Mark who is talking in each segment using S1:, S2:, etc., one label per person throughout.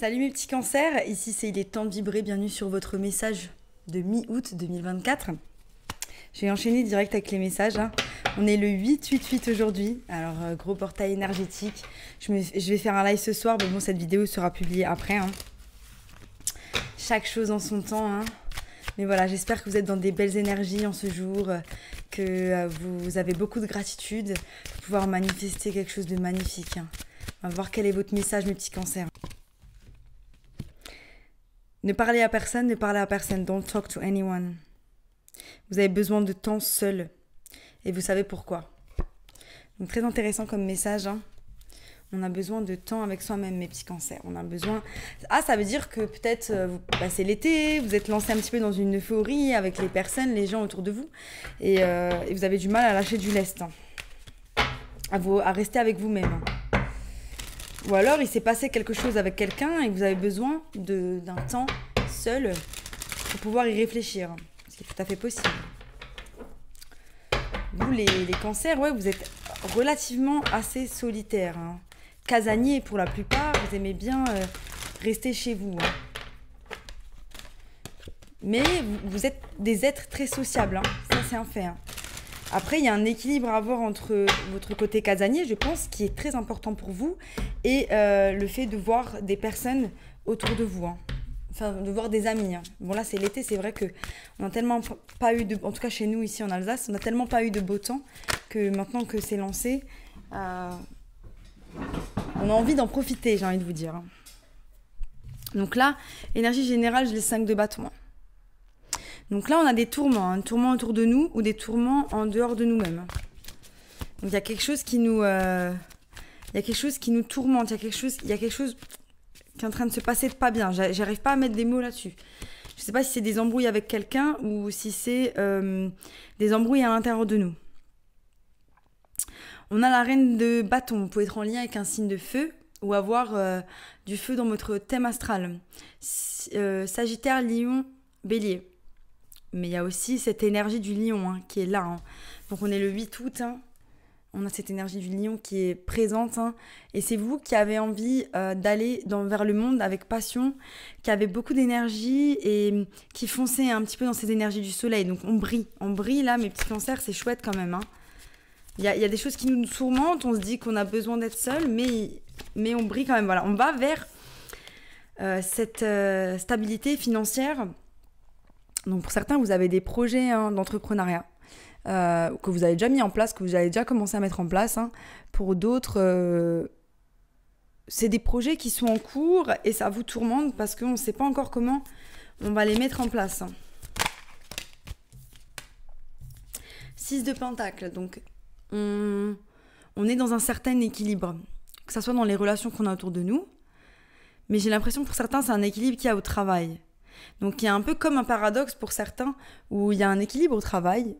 S1: Salut mes petits cancers, ici c'est Il est temps de vibrer, bienvenue sur votre message de mi-août 2024. Je vais enchaîner direct avec les messages. Hein. On est le 8 8 aujourd'hui, alors euh, gros portail énergétique. Je, vais faire un live ce soir, mais bon cette vidéo sera publiée après. Hein. Chaque chose en son temps. Hein. Mais voilà, j'espère que vous êtes dans des belles énergies en ce jour, euh, que euh, vous avez beaucoup de gratitude pour pouvoir manifester quelque chose de magnifique. On va voir quel est votre message, mes petits cancers. Ne parlez à personne, ne parlez à personne. Don't talk to anyone. Vous avez besoin de temps seul. Et vous savez pourquoi. Donc très intéressant comme message. Hein. On a besoin de temps avec soi-même, mes petits cancers. On a besoin. Ah, ça veut dire que peut-être euh, vous passez l'été, vous êtes lancé un petit peu dans une euphorie avec les personnes, les gens autour de vous, et, euh, vous avez du mal à lâcher du lest, hein. à, à rester avec vous-même. Hein. Ou alors il s'est passé quelque chose avec quelqu'un et vous avez besoin d'un temps seul pour pouvoir y réfléchir, ce qui est tout à fait possible. Vous, les, cancers, ouais, vous êtes relativement assez solitaires. Hein. Casanier pour la plupart, vous aimez bien euh, rester chez vous. Hein. Mais vous, êtes des êtres très sociables, hein. ça c'est un fait. Hein. Après, il y a un équilibre à avoir entre votre côté casanier, je pense, qui est très important pour vous, et euh, le fait de voir des personnes autour de vous. Hein. Enfin, de voir des amis. Hein. Bon, là, c'est l'été, c'est vrai que on a tellement pas eu de... En tout cas, chez nous, ici en Alsace, on n'a tellement pas eu de beau temps que maintenant que c'est lancé, euh, on a envie d'en profiter, j'ai envie de vous dire. Hein. Donc là, énergie générale, je les 5 de bâton. Donc là, on a des tourments, un hein, tourment autour de nous ou des tourments en dehors de nous-mêmes. Donc il y a quelque chose qui nous, euh, il y a quelque chose qui nous tourmente, il y a quelque chose, il y a quelque chose qui est en train de se passer de pas bien. J'arrive pas à mettre des mots là-dessus. Je sais pas si c'est des embrouilles avec quelqu'un ou si c'est euh, des embrouilles à l'intérieur de nous. On a la reine de bâton. Vous pouvez être en lien avec un signe de feu ou avoir euh, du feu dans votre thème astral. Sagittaire, Lion, Bélier. Mais il y a aussi cette énergie du lion hein, qui est là. Hein. Donc on est le 8 août. Hein. On a cette énergie du lion qui est présente. Et c'est vous qui avez envie euh, d'aller vers le monde avec passion, qui avez beaucoup d'énergie et mm, qui foncez un petit peu dans ces énergies du soleil. Donc on brille. On brille là, mes petits cancers, c'est chouette quand même. Il y a, des choses qui nous tourmentent. On se dit qu'on a besoin d'être seul, mais, mais on brille quand même. Voilà, on va vers euh, cette euh, stabilité financière donc pour certains, vous avez des projets hein, d'entrepreneuriat euh, que vous avez déjà mis en place, que vous avez déjà commencé à mettre en place. Hein. Pour d'autres, euh, c'est des projets qui sont en cours et ça vous tourmente parce qu'on ne sait pas encore comment on va les mettre en place. 6 hein. de Pentacle, donc on, on est dans un certain équilibre, que ce soit dans les relations qu'on a autour de nous, mais j'ai l'impression que pour certains c'est un équilibre qu'il y a au travail donc il y a un peu comme un paradoxe pour certains où il y a un équilibre au travail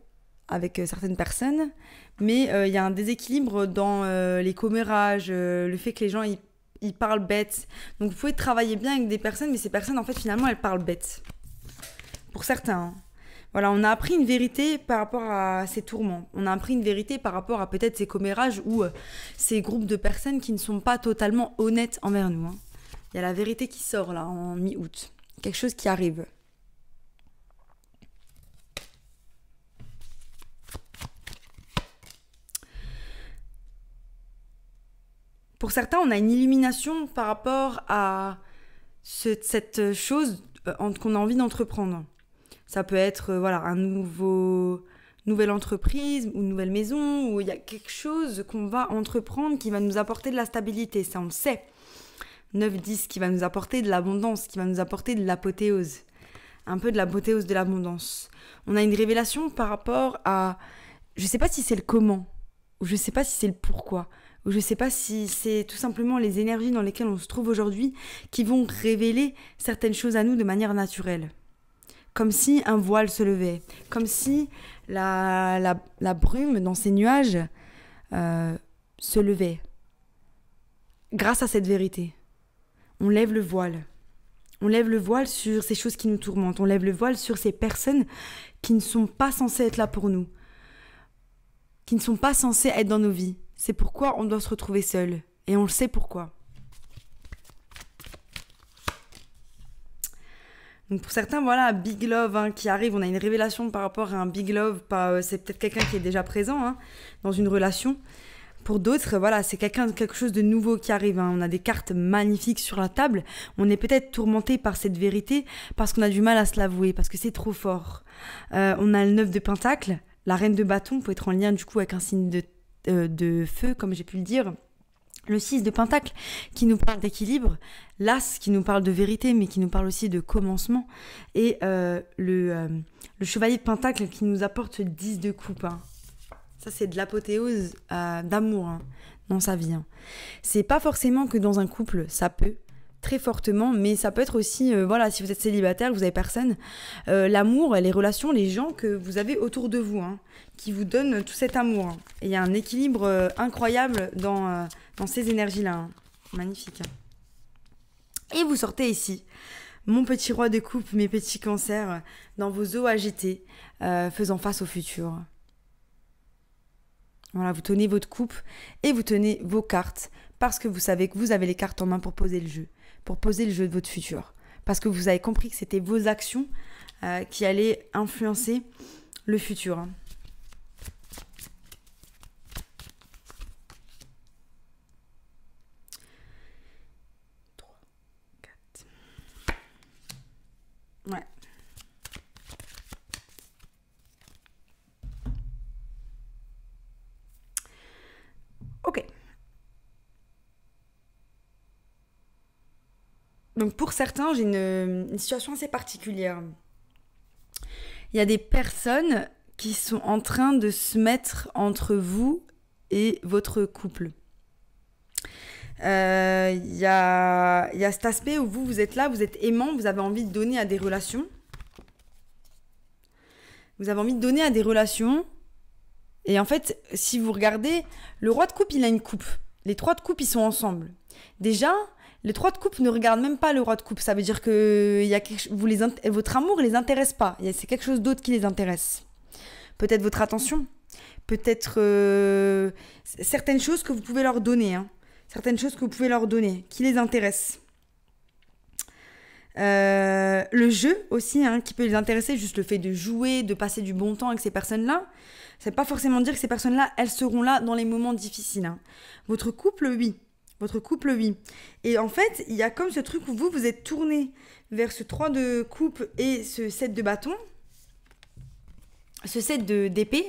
S1: avec euh, certaines personnes, mais euh, il y a un déséquilibre dans euh, les commérages, le fait que les gens ils, parlent bête. Donc vous pouvez travailler bien avec des personnes, mais ces personnes en fait finalement elles parlent bête. Pour certains. Hein. Voilà, on a appris une vérité par rapport à ces tourments. On a appris une vérité par rapport à peut-être ces commérages ou ces groupes de personnes qui ne sont pas totalement honnêtes envers nous. Hein. Il y a la vérité qui sort là en mi-août quelque chose qui arrive. Pour certains, on a une illumination par rapport à cette chose euh, qu'on a envie d'entreprendre. Ça peut être euh, voilà un nouveau nouvelle entreprise ou une nouvelle maison ou il y a quelque chose qu'on va entreprendre qui va nous apporter de la stabilité. Ça, on le sait. 9-10 qui va nous apporter de l'abondance, qui va nous apporter de l'apothéose, un peu de l'apothéose de l'abondance. On a une révélation par rapport à, je ne sais pas si c'est le comment, ou je ne sais pas si c'est le pourquoi, ou je ne sais pas si c'est tout simplement les énergies dans lesquelles on se trouve aujourd'hui qui vont révéler certaines choses à nous de manière naturelle. Comme si un voile se levait, comme si la, brume dans ces nuages euh, se levait grâce à cette vérité on lève le voile. On lève le voile sur ces choses qui nous tourmentent. On lève le voile sur ces personnes qui ne sont pas censées être là pour nous, qui ne sont pas censées être dans nos vies. C'est pourquoi on doit se retrouver seul. Et on le sait pourquoi. pour certains, voilà, Big Love hein, qui arrive, on a une révélation par rapport à un Big Love, Pas, euh, c'est peut-être quelqu'un qui est déjà présent hein, dans une relation, pour d'autres, voilà, c'est quelqu'un, quelque chose de nouveau qui arrive. Hein. On a des cartes magnifiques sur la table. On est peut-être tourmenté par cette vérité parce qu'on a du mal à se l'avouer, parce que c'est trop fort. Euh, on a le 9 de Pentacle. La reine de bâton peut être en lien du coup avec un signe de, euh, feu, comme j'ai pu le dire. Le 6 de Pentacle qui nous parle d'équilibre, l'As qui nous parle de vérité mais qui nous parle aussi de commencement et euh, le, le, Chevalier de Pentacle qui nous apporte 10 de coupe. Hein. Ça, c'est de l'apothéose euh, d'amour non hein, dans sa vie. Hein. C'est pas forcément que dans un couple, ça peut très fortement, mais ça peut être aussi, euh, voilà, si vous êtes célibataire, vous avez personne, euh, l'amour, les relations, les gens que vous avez autour de vous, hein, qui vous donnent tout cet amour. Et il y a un équilibre incroyable dans, ces énergies-là. Magnifique. Et vous sortez ici mon petit roi de coupe, mes petits cancers, dans vos os agitées, faisant face au futur. Voilà, vous tenez votre coupe et vous tenez vos cartes parce que vous savez que vous avez les cartes en main pour poser le jeu, pour poser le jeu de votre futur. Parce que vous avez compris que c'était vos actions euh, qui allaient influencer le futur. Hein. Donc pour certains, j'ai une, situation assez particulière. Il y a des personnes qui sont en train de se mettre entre vous et votre couple. Euh, il y, a, y a cet aspect où vous, vous êtes là, vous êtes aimant, vous avez envie de donner à des relations. Vous avez envie de donner à des relations. Et en fait, si vous regardez, le roi de coupe, il a une coupe. Les trois de coupe, ils sont ensemble. Déjà, les trois de coupe ne regardent même pas le roi de coupe. Ça veut dire que y a vous les votre amour ne les intéresse pas. C'est quelque chose d'autre qui les intéresse. Peut-être votre attention. Peut-être euh, certaines choses que vous pouvez leur donner. Hein. Certaines choses que vous pouvez leur donner qui les intéressent. Euh, le jeu aussi, hein, qui peut les intéresser, juste le fait de jouer, de passer du bon temps avec ces personnes-là, ça ne veut pas forcément dire que ces personnes-là, elles seront là dans les moments difficiles. Hein. Votre couple, oui, votre couple oui. Et en fait, il y a comme ce truc où vous, vous êtes tourné vers ce 3 de coupe et ce 7 de bâton, ce 7 d'épée,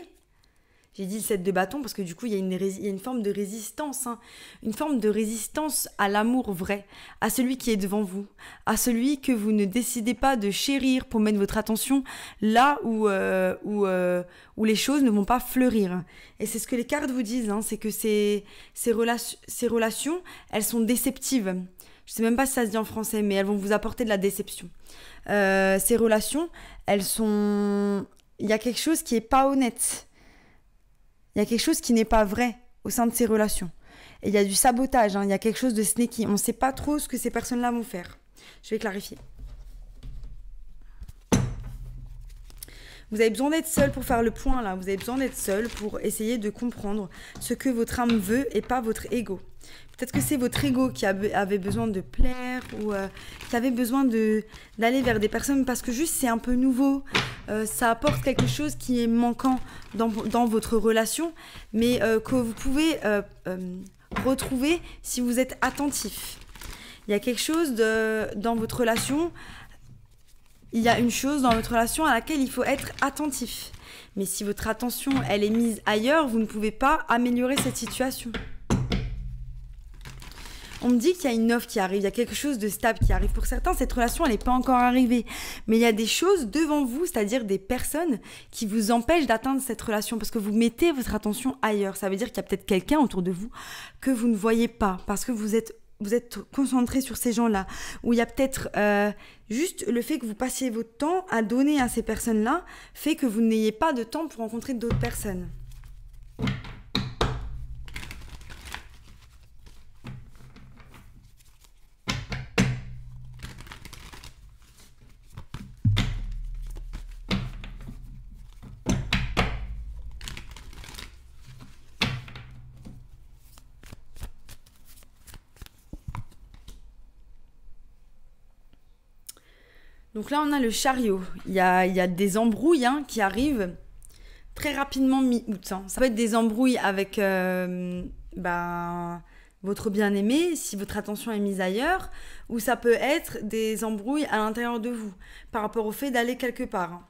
S1: j'ai dit le 7 de bâton parce que du coup, il y a une, forme de résistance, hein. une forme de résistance à l'amour vrai, à celui qui est devant vous, à celui que vous ne décidez pas de chérir pour mettre votre attention là où, euh, euh, où, les choses ne vont pas fleurir. Et c'est ce que les cartes vous disent, hein, c'est que ces, ces, ces relations, elles sont déceptives. Je sais même pas si ça se dit en français, mais elles vont vous apporter de la déception. Euh, ces relations, elles sont... Il y a quelque chose qui est pas honnête il y a quelque chose qui n'est pas vrai au sein de ces relations. Et il y a du sabotage, hein. il y a quelque chose de sneaky. On ne sait pas trop ce que ces personnes-là vont faire. Je vais clarifier. Vous avez besoin d'être seul pour faire le point là. Vous avez besoin d'être seul pour essayer de comprendre ce que votre âme veut et pas votre ego. Peut-être que c'est votre ego qui avait besoin de plaire ou euh, qui avait besoin d'aller vers des personnes parce que juste c'est un peu nouveau. Euh, ça apporte quelque chose qui est manquant dans, dans votre relation, mais euh, que vous pouvez retrouver si vous êtes attentif. Il y a quelque chose de, dans votre relation il y a une chose dans votre relation à laquelle il faut être attentif. Mais si votre attention, elle est mise ailleurs, vous ne pouvez pas améliorer cette situation. On me dit qu'il y a une offre qui arrive, il y a quelque chose de stable qui arrive. Pour certains, cette relation, elle n'est pas encore arrivée. Mais il y a des choses devant vous, c'est-à-dire des personnes qui vous empêchent d'atteindre cette relation parce que vous mettez votre attention ailleurs. Ça veut dire qu'il y a peut-être quelqu'un autour de vous que vous ne voyez pas parce que vous êtes, vous êtes concentré sur ces gens-là. Ou il y a peut-être... Euh, Juste le fait que vous passiez votre temps à donner à ces personnes-là fait que vous n'ayez pas de temps pour rencontrer d'autres personnes. Donc là, on a le chariot. Il y a, des embrouilles hein, qui arrivent très rapidement mi-août. Hein. Ça peut être des embrouilles avec euh, ben, votre bien-aimé, si votre attention est mise ailleurs, ou ça peut être des embrouilles à l'intérieur de vous, par rapport au fait d'aller quelque part. Hein.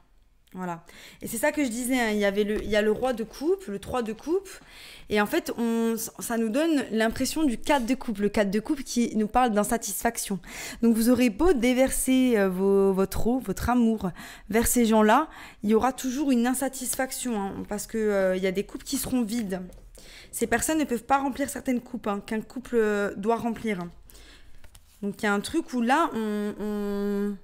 S1: Voilà. Et c'est ça que je disais, hein. il, y avait le, il y a le roi de coupe, le 3 de coupe, et en fait, on, ça nous donne l'impression du 4 de coupe, le 4 de coupe qui nous parle d'insatisfaction. Donc vous aurez beau déverser euh, vos, votre eau, votre amour vers ces gens-là, il y aura toujours une insatisfaction, hein, parce qu'il euh, y a des coupes qui seront vides. Ces personnes ne peuvent pas remplir certaines coupes hein, qu'un couple euh, doit remplir. Donc il y a un truc où là, on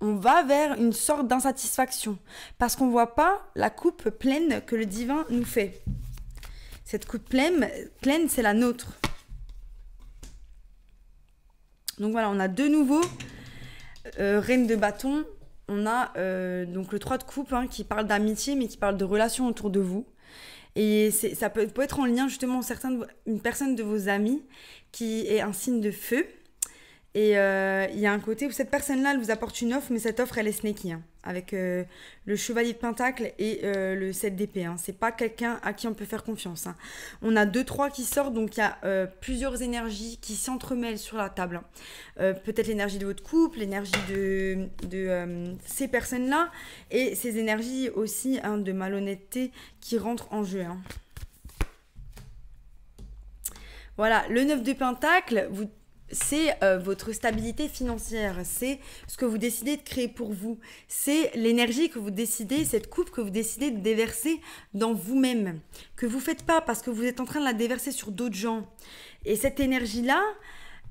S1: on va vers une sorte d'insatisfaction parce qu'on ne voit pas la coupe pleine que le divin nous fait. Cette coupe pleine, pleine c'est la nôtre. Donc voilà, on a de nouveau euh, Reine de bâton. On a euh, donc le 3 de coupe hein, qui parle d'amitié mais qui parle de relation autour de vous. Et ça peut, être en lien justement certains une personne de vos amis qui est un signe de feu et euh, il y a un côté où cette personne-là, elle vous apporte une offre, mais cette offre, elle est sneaky. Hein, avec euh, le chevalier de pentacle et euh, le 7 d'épée. Hein. n'est pas quelqu'un à qui on peut faire confiance. Hein. On a 2-3 qui sortent, donc il y a plusieurs énergies qui s'entremêlent sur la table. Hein. Peut-être l'énergie de votre couple, l'énergie de, de ces personnes-là, et ces énergies aussi hein, de malhonnêteté qui rentrent en jeu. Voilà, le 9 de pentacle, vous c'est euh, votre stabilité financière, c'est ce que vous décidez de créer pour vous, c'est l'énergie que vous décidez, cette coupe que vous décidez de déverser dans vous-même, que vous ne faites pas parce que vous êtes en train de la déverser sur d'autres gens. Et cette énergie-là,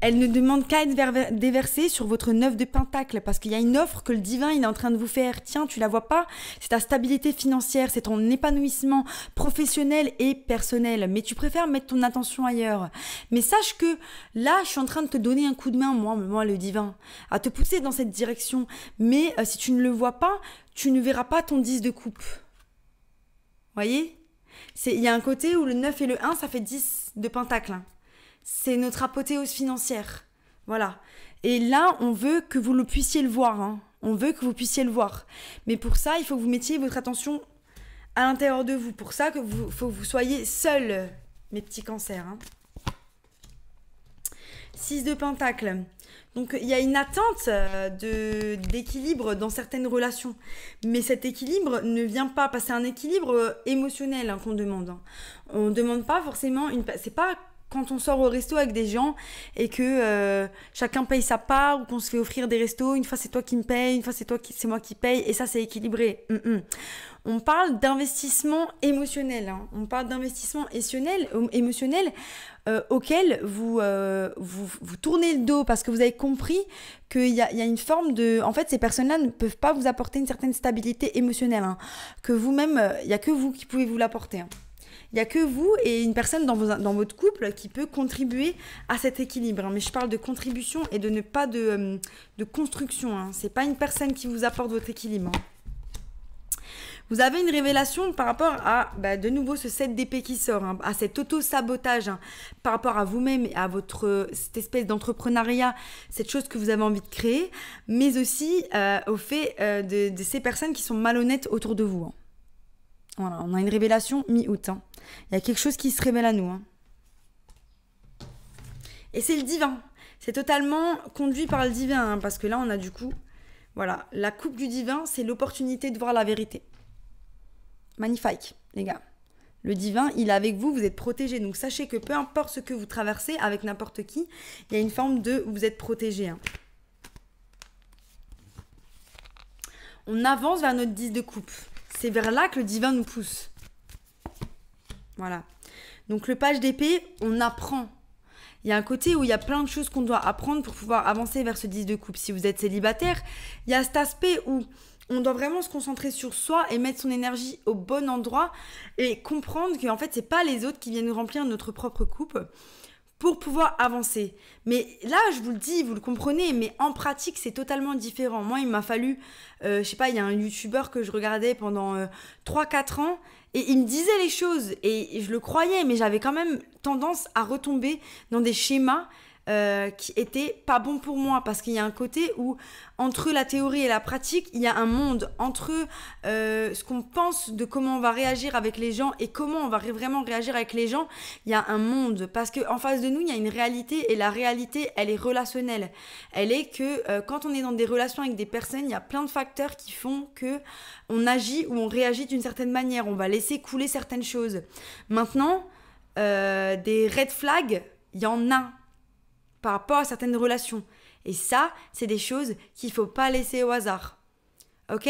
S1: elle ne demande qu'à être déversée sur votre neuf de pentacle parce qu'il y a une offre que le divin est en train de vous faire. Tiens, tu la vois pas C'est ta stabilité financière, c'est ton épanouissement professionnel et personnel. Mais tu préfères mettre ton attention ailleurs. Mais sache que là, je suis en train de te donner un coup de main, moi, le divin, à te pousser dans cette direction. Mais euh, si tu ne le vois pas, tu ne verras pas ton 10 de coupe. Voyez Il y a un côté où le 9 et le 1, ça fait 10 de pentacle. Hein c'est notre apothéose financière. Voilà. Et là, on veut que vous le puissiez le voir. Hein. On veut que vous puissiez le voir. Mais pour ça, il faut que vous mettiez votre attention à l'intérieur de vous. Pour ça, que vous, faut que vous soyez seul, mes petits cancers. Hein. 6 de Pentacle. Donc il y a une attente euh, de d'équilibre dans certaines relations, mais cet équilibre ne vient pas passer c'est un équilibre euh, émotionnel hein, qu'on demande. Hein. On ne demande pas forcément une c'est pas quand on sort au resto avec des gens et que euh, chacun paye sa part ou qu'on se fait offrir des restos, une fois c'est toi qui me payes, une fois c'est toi qui c'est moi qui paye et ça c'est équilibré. Mm, mm. On parle d'investissement émotionnel, hein. on parle d'investissement émotionnel, euh, émotionnel euh, auquel vous, vous, tournez le dos parce que vous avez compris qu'il y a, une forme de... En fait, ces personnes-là ne peuvent pas vous apporter une certaine stabilité émotionnelle, hein. que vous-même, il n'y a que vous qui pouvez vous l'apporter. Hein. Il n'y a que vous et une personne dans, votre couple qui peut contribuer à cet équilibre. Hein. Mais je parle de contribution et de ne pas de, euh, construction. Hein. Ce n'est pas une personne qui vous apporte votre équilibre. Hein. Vous avez une révélation par rapport à, bah, de nouveau, ce set d'épée qui sort, à cet auto-sabotage par rapport à vous-même et à votre, euh, cette espèce d'entrepreneuriat, cette chose que vous avez envie de créer, mais aussi euh, au fait de, ces personnes qui sont malhonnêtes autour de vous. Voilà, on a une révélation mi-août. Il y a quelque chose qui se révèle à nous. Hein. Et c'est le divin. C'est totalement conduit par le divin, hein, parce que là, on a du coup, voilà, la coupe du divin, c'est l'opportunité de voir la vérité. Magnifique, les gars. Le divin, il est avec vous, vous êtes protégé. Donc sachez que peu importe ce que vous traversez avec n'importe qui, il y a une forme de vous êtes protégé. Hein. On avance vers notre 10 de coupe. C'est vers là que le divin nous pousse. Voilà. Donc le page d'épée, on apprend. Il y a un côté où il y a plein de choses qu'on doit apprendre pour pouvoir avancer vers ce 10 de coupe. Si vous êtes célibataire, il y a cet aspect où on doit vraiment se concentrer sur soi et mettre son énergie au bon endroit et comprendre qu'en fait, n'est pas les autres qui viennent remplir notre propre coupe pour pouvoir avancer. Mais là, je vous le dis, vous le comprenez, mais en pratique, c'est totalement différent. Moi, il m'a fallu, euh, je sais pas, il y a un youtubeur que je regardais pendant 3-4 euh, ans et il me disait les choses et je le croyais, mais j'avais quand même tendance à retomber dans des schémas euh, qui était pas bon pour moi parce qu'il y a un côté où entre la théorie et la pratique, il y a un monde entre euh, ce qu'on pense de comment on va réagir avec les gens et comment on va vraiment réagir avec les gens, il y a un monde parce que en face de nous, il y a une réalité et la réalité, elle est relationnelle. Elle est que euh, quand on est dans des relations avec des personnes, il y a plein de facteurs qui font que on agit ou on réagit d'une certaine manière, on va laisser couler certaines choses. Maintenant, euh, des red flags, il y en a par rapport à certaines relations. Et ça, c'est des choses qu'il faut pas laisser au hasard. Ok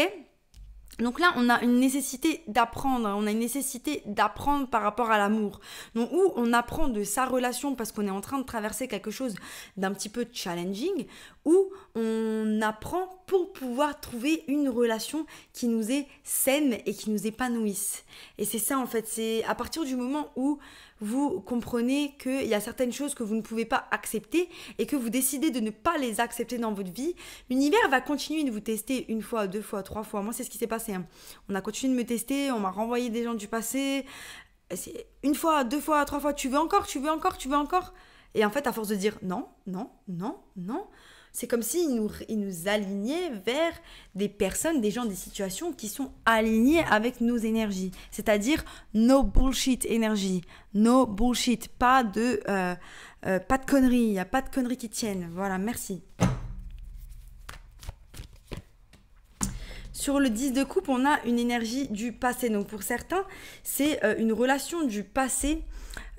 S1: donc là, on a une nécessité d'apprendre, on a une nécessité d'apprendre par rapport à l'amour. Donc où on apprend de sa relation parce qu'on est en train de traverser quelque chose d'un petit peu challenging, où on apprend pour pouvoir trouver une relation qui nous est saine et qui nous épanouisse. Et c'est ça en fait, c'est à partir du moment où vous comprenez qu'il y a certaines choses que vous ne pouvez pas accepter et que vous décidez de ne pas les accepter dans votre vie, l'univers va continuer de vous tester une fois, deux fois, trois fois. Moi, c'est ce qui s'est passé. Hein. On a continué de me tester, on m'a renvoyé des gens du passé. Une fois, deux fois, trois fois, tu veux encore, tu veux encore, tu veux encore. Et en fait, à force de dire non, non, non, non, c'est comme s'il nous, il nous alignait vers des personnes, des gens, des situations qui sont alignées avec nos énergies. C'est-à-dire no bullshit énergie, no bullshit, pas de, euh, euh, pas de conneries, il n'y a pas de conneries qui tiennent. Voilà, merci. Sur le 10 de coupe, on a une énergie du passé. Donc pour certains, c'est euh, une relation du passé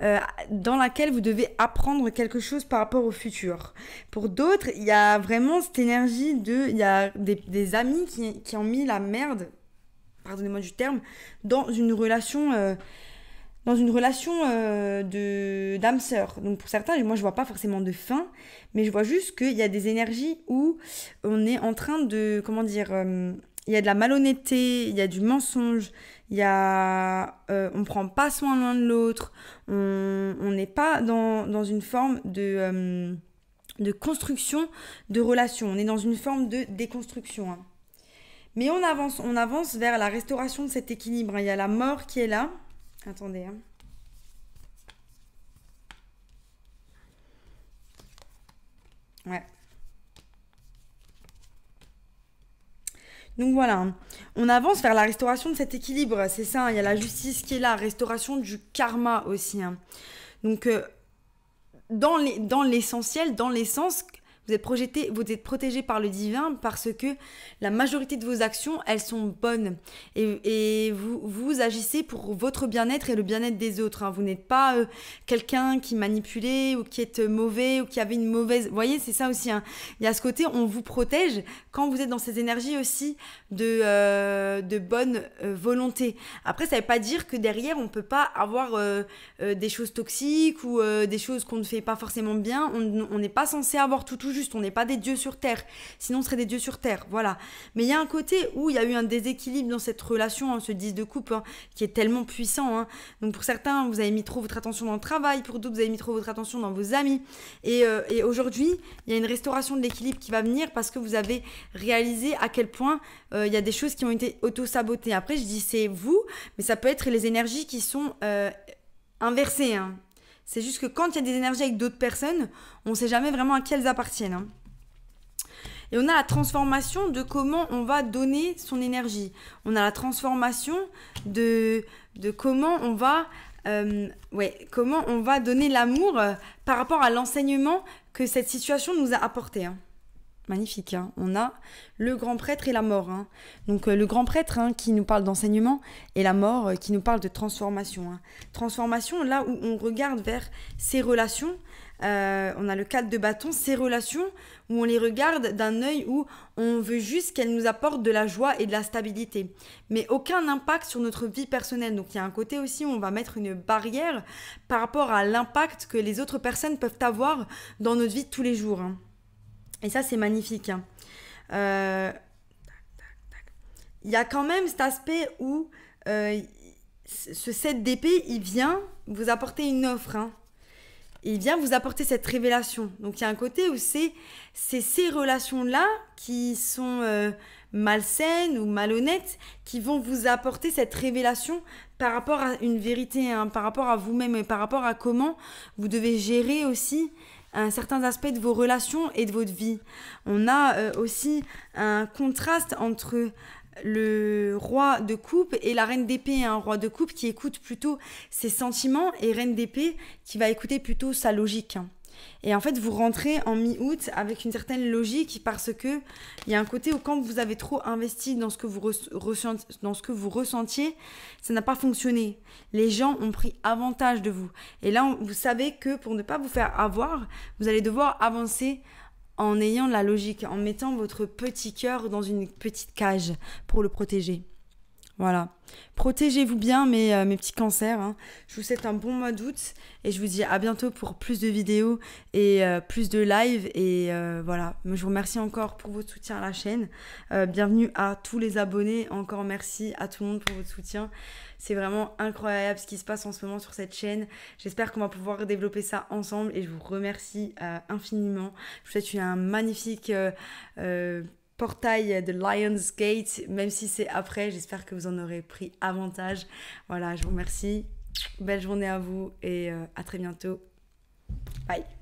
S1: euh, dans laquelle vous devez apprendre quelque chose par rapport au futur. Pour d'autres, il y a vraiment cette énergie de... Il y a des, amis qui, ont mis la merde, pardonnez-moi du terme, dans une relation... Euh, dans une relation de d'âme sœur. Donc pour certains, moi je vois pas forcément de fin, mais je vois juste qu'il y a des énergies où on est en train de comment dire il y a de la malhonnêteté, il y a du mensonge, il y euh, on prend pas soin l'un de l'autre, on n'est pas dans, une forme de, euh, de construction de relation, on est dans une forme de déconstruction. Hein. Mais on avance, on avance vers la restauration de cet équilibre. Hein. Il y a la mort qui est là. Attendez. Hein. Ouais. Donc voilà, hein. on avance vers la restauration de cet équilibre, c'est ça, hein. il y a la justice qui est là, restauration du karma aussi. Hein. Donc euh, dans l'essentiel, dans l'essence, vous êtes, projeté, vous êtes protégé par le divin parce que la majorité de vos actions, elles sont bonnes. Et, et vous, vous agissez pour votre bien-être et le bien-être des autres. Hein. Vous n'êtes pas euh, quelqu'un qui manipulait ou qui est euh, mauvais ou qui avait une mauvaise... Vous voyez, c'est ça aussi. Hein. Il y a ce côté, on vous protège quand vous êtes dans ces énergies aussi de, euh, de bonne volonté. Après, ça ne veut pas dire que derrière, on ne peut pas avoir des choses toxiques ou des choses qu'on ne fait pas forcément bien. On n'est pas censé avoir tout toujours on n'est pas des dieux sur Terre, sinon on serait des dieux sur Terre, voilà. Mais il y a un côté où il y a eu un déséquilibre dans cette relation, hein, ce 10 de coupe, hein, qui est tellement puissant. Hein. Donc pour certains, vous avez mis trop votre attention dans le travail, pour d'autres, vous avez mis trop votre attention dans vos amis. Et, euh, aujourd'hui, il y a une restauration de l'équilibre qui va venir parce que vous avez réalisé à quel point euh, il y a des choses qui ont été auto-sabotées. Après, je dis c'est vous, mais ça peut être les énergies qui sont... Euh, inversées, hein, c'est juste que quand il y a des énergies avec d'autres personnes, on ne sait jamais vraiment à qui elles appartiennent. Hein. Et on a la transformation de comment on va donner son énergie. On a la transformation de, de comment on va... Euh, ouais, comment on va donner l'amour euh, par rapport à l'enseignement que cette situation nous a apporté. Hein magnifique. Hein. On a le grand prêtre et la mort. Hein. Donc euh, le grand prêtre hein, qui nous parle d'enseignement et la mort euh, qui nous parle de transformation. Transformation, là où on regarde vers ces relations, euh, on a le cadre de bâton, ces relations où on les regarde d'un œil où on veut juste qu'elles nous apportent de la joie et de la stabilité, mais aucun impact sur notre vie personnelle. Donc il y a un côté aussi où on va mettre une barrière par rapport à l'impact que les autres personnes peuvent avoir dans notre vie de tous les jours. Et ça, c'est magnifique. Hein. Euh, il y a quand même cet aspect où euh, ce 7 d'épée, il vient vous apporter une offre. Hein. Il vient vous apporter cette révélation. Donc il y a un côté où c'est ces relations-là qui sont euh, malsaines ou malhonnêtes qui vont vous apporter cette révélation par rapport à une vérité, hein, par rapport à vous-même et par rapport à comment vous devez gérer aussi certains aspects de vos relations et de votre vie. On a euh, aussi un contraste entre le roi de coupe et la reine d'épée, un hein. roi de coupe qui écoute plutôt ses sentiments et reine d'épée qui va écouter plutôt sa logique. Hein. Et en fait, vous rentrez en mi-août avec une certaine logique parce que il y a un côté où quand vous avez trop investi dans ce que vous, dans ce que vous ressentiez, ça n'a pas fonctionné. Les gens ont pris avantage de vous. Et là, vous savez que pour ne pas vous faire avoir, vous allez devoir avancer en ayant la logique, en mettant votre petit cœur dans une petite cage pour le protéger. Voilà. Protégez-vous bien mes, euh, mes petits cancers. Hein. Je vous souhaite un bon mois d'août et je vous dis à bientôt pour plus de vidéos et euh, plus de lives. Et euh, voilà, je vous remercie encore pour votre soutien à la chaîne. bienvenue à tous les abonnés. Encore merci à tout le monde pour votre soutien. C'est vraiment incroyable ce qui se passe en ce moment sur cette chaîne. J'espère qu'on va pouvoir développer ça ensemble et je vous remercie infiniment. Je vous souhaite un magnifique portail de Lionsgate, même si c'est après, j'espère que vous en aurez pris avantage. Voilà, je vous remercie. Belle journée à vous et euh, à très bientôt. Bye.